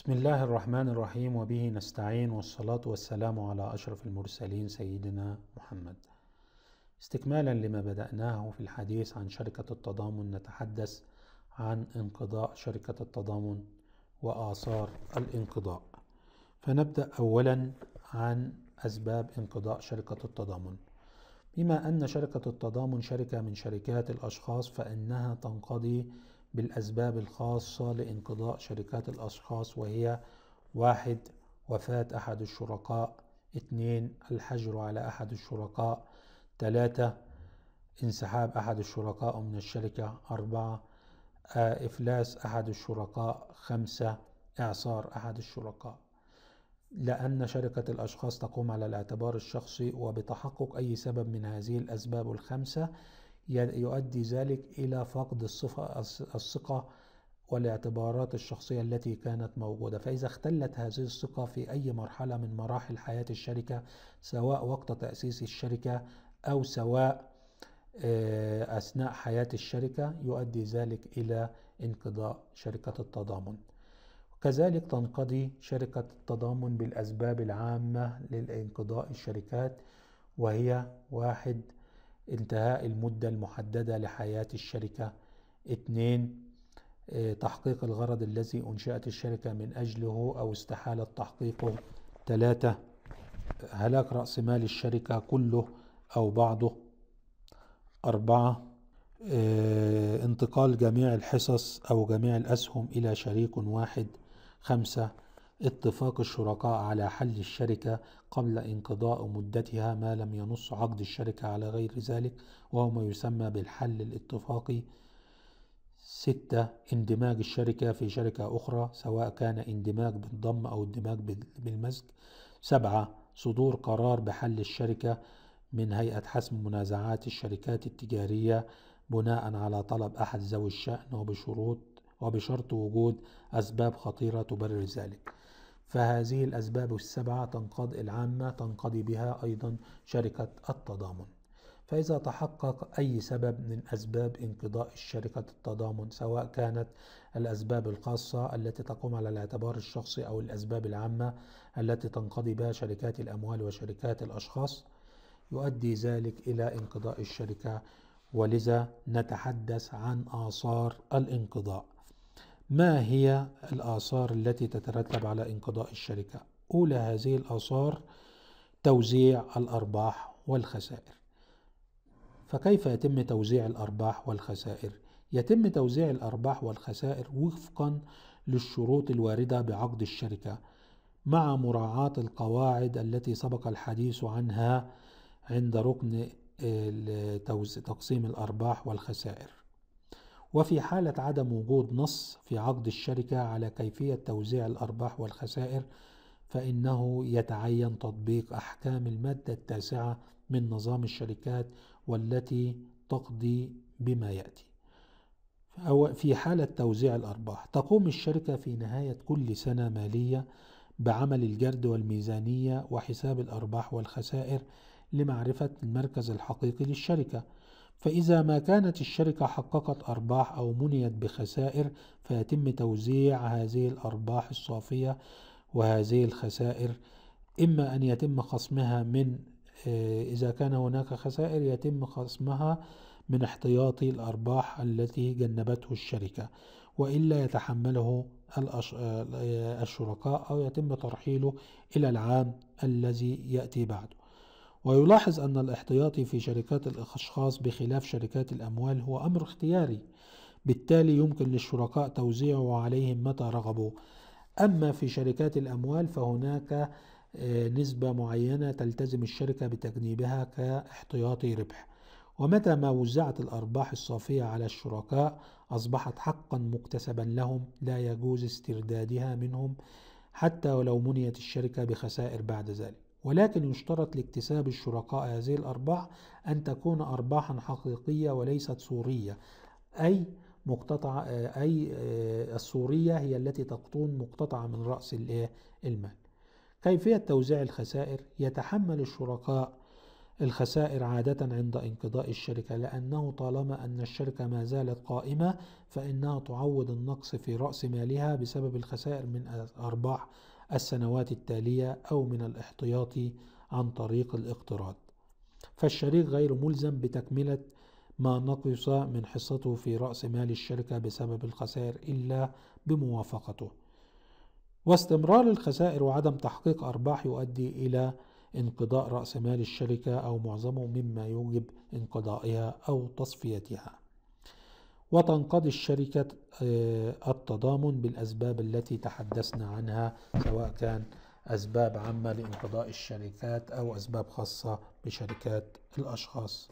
بسم الله الرحمن الرحيم وبه نستعين والصلاة والسلام على أشرف المرسلين سيدنا محمد. استكمالا لما بدأناه في الحديث عن شركة التضامن نتحدث عن انقضاء شركة التضامن وآثار الانقضاء. فنبدأ أولا عن أسباب انقضاء شركة التضامن. بما أن شركة التضامن شركة من شركات الأشخاص فإنها تنقضي بالأسباب الخاصة لانقضاء شركات الأشخاص وهي واحد وفاة أحد الشركاء اثنين الحجر على أحد الشركاء ثلاثة انسحاب أحد الشركاء من الشركة أربعة آه، إفلاس أحد الشركاء خمسة إعصار أحد الشركاء لأن شركة الأشخاص تقوم على الاعتبار الشخصي وبتحقق أي سبب من هذه الأسباب الخمسة يؤدي ذلك إلى فقد الصفة الثقة والاعتبارات الشخصية التي كانت موجودة فإذا اختلت هذه الثقة في أي مرحلة من مراحل حياة الشركة سواء وقت تأسيس الشركة أو سواء آه، أثناء حياة الشركة يؤدي ذلك إلى انقضاء شركة التضامن كذلك تنقضي شركة التضامن بالأسباب العامة للانقضاء الشركات وهي واحد انتهاء المدة المحددة لحياة الشركة اثنين آه، تحقيق الغرض الذي أنشأت الشركة من أجله أو استحالة تحقيقه ثلاثة هلاك رأس مال الشركة كله أو بعضه أربعة آه، انتقال جميع الحصص أو جميع الأسهم إلى شريك واحد خمسة اتفاق الشركاء على حل الشركة قبل انقضاء مدتها ما لم ينص عقد الشركة على غير ذلك وهو ما يسمى بالحل الاتفاقي ستة اندماج الشركة في شركة أخرى سواء كان اندماج بالضم أو اندماج بالمزج سبعة صدور قرار بحل الشركة من هيئة حسم منازعات الشركات التجارية بناء على طلب أحد ذوي الشأن وبشروط وبشرط وجود أسباب خطيرة تبرر ذلك فهذه الأسباب السبعة تنقضي العامة تنقضي بها أيضا شركة التضامن فإذا تحقق أي سبب من أسباب انقضاء شركة التضامن سواء كانت الأسباب الخاصة التي تقوم على الاعتبار الشخصي أو الأسباب العامة التي تنقضي بها شركات الأموال وشركات الأشخاص يؤدي ذلك إلى انقضاء الشركة ولذا نتحدث عن آثار الانقضاء ما هي الآثار التي تترتب على انقضاء الشركة؟ أولى هذه الآثار توزيع الأرباح والخسائر. فكيف يتم توزيع الأرباح والخسائر؟ يتم توزيع الأرباح والخسائر وفقًا للشروط الواردة بعقد الشركة مع مراعاة القواعد التي سبق الحديث عنها عند ركن آه، تقسيم الأرباح والخسائر. وفي حالة عدم وجود نص في عقد الشركة على كيفية توزيع الأرباح والخسائر فإنه يتعين تطبيق أحكام المادة التاسعة من نظام الشركات والتي تقضي بما يأتي أو في حالة توزيع الأرباح تقوم الشركة في نهاية كل سنة مالية بعمل الجرد والميزانية وحساب الأرباح والخسائر لمعرفة المركز الحقيقي للشركة فإذا ما كانت الشركة حققت أرباح أو منيت بخسائر فيتم توزيع هذه الأرباح الصافية وهذه الخسائر إما أن يتم خصمها من آه، إذا كان هناك خسائر يتم خصمها من احتياطي الأرباح التي جنبته الشركة وإلا يتحمله آه، الشركاء أو يتم ترحيله إلى العام الذي يأتي بعده ويلاحظ أن الاحتياطي في شركات الأشخاص بخلاف شركات الأموال هو أمر اختياري بالتالي يمكن للشركاء توزيعه عليهم متى رغبوا أما في شركات الأموال فهناك آه، نسبة معينة تلتزم الشركة بتجنيبها كاحتياطي ربح ومتى ما وزعت الأرباح الصافية على الشركاء أصبحت حقا مكتسبا لهم لا يجوز استردادها منهم حتى ولو منيت الشركة بخسائر بعد ذلك ولكن يشترط لاكتساب الشركاء هذه الأرباح أن تكون أرباحا حقيقية وليست صورية أي مقتطعة أي آه، الصورية هي التي تكون مقتطعة من رأس آه، المال كيفية توزيع الخسائر يتحمل الشركاء الخسائر عادة عند انقضاء الشركة لأنه طالما أن الشركة ما زالت قائمة فإنها تعوض النقص في رأس مالها بسبب الخسائر من أرباح السنوات التالية أو من الاحتياط عن طريق الاقتراض فالشريك غير ملزم بتكملة ما نقص من حصته في رأس مال الشركة بسبب الخسائر إلا بموافقته واستمرار الخسائر وعدم تحقيق أرباح يؤدي إلى انقضاء رأس مال الشركة أو معظمه مما يوجب انقضائها أو تصفيتها وتنقضي الشركة آه، التضامن بالأسباب التي تحدثنا عنها سواء كان أسباب عامة لانقضاء الشركات أو أسباب خاصة بشركات الأشخاص